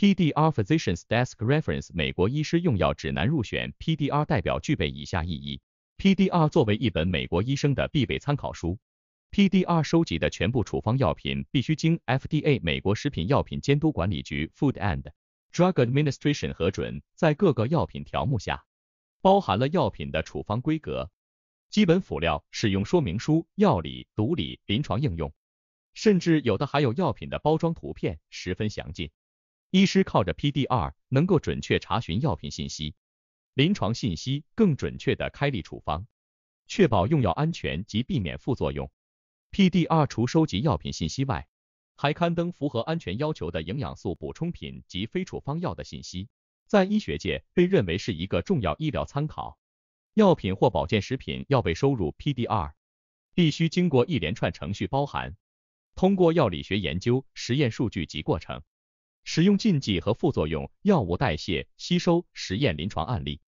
PDR Physicians Desk Reference 美国医师用药指南入选 PDR 代表具备以下意义：PDR 作为一本美国医生的必备参考书，PDR 收集的全部处方药品必须经 FDA 美国食品药品监督管理局 Food and Drug Administration 核准，在各个药品条目下包含了药品的处方规格、基本辅料、使用说明书、药理、毒理、临床应用，甚至有的还有药品的包装图片，十分详尽。医师靠着 PDR 能够准确查询药品信息、临床信息，更准确的开立处方，确保用药安全及避免副作用。PDR 除收集药品信息外，还刊登符合安全要求的营养素补充品及非处方药的信息，在医学界被认为是一个重要医疗参考。药品或保健食品要被收入 PDR，必须经过一连串程序，包含通过药理学研究、实验数据及过程。使用禁忌和副作用、药物代谢、吸收实验、临床案例、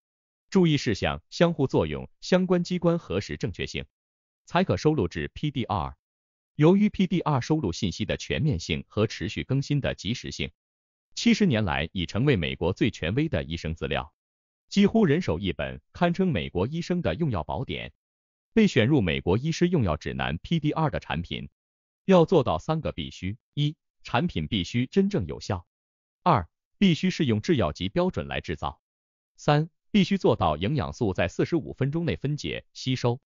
注意事项、相互作用、相关机关核实正确性，才可收录至 PDR。由于 PDR 收录信息的全面性和持续更新的及时性，七十年来已成为美国最权威的医生资料，几乎人手一本，堪称美国医生的用药宝典。被选入美国医师用药指南 PDR 的产品，要做到三个必须：一、产品必须真正有效，二必须是用制药级标准来制造，三必须做到营养素在四十五分钟内分解吸收。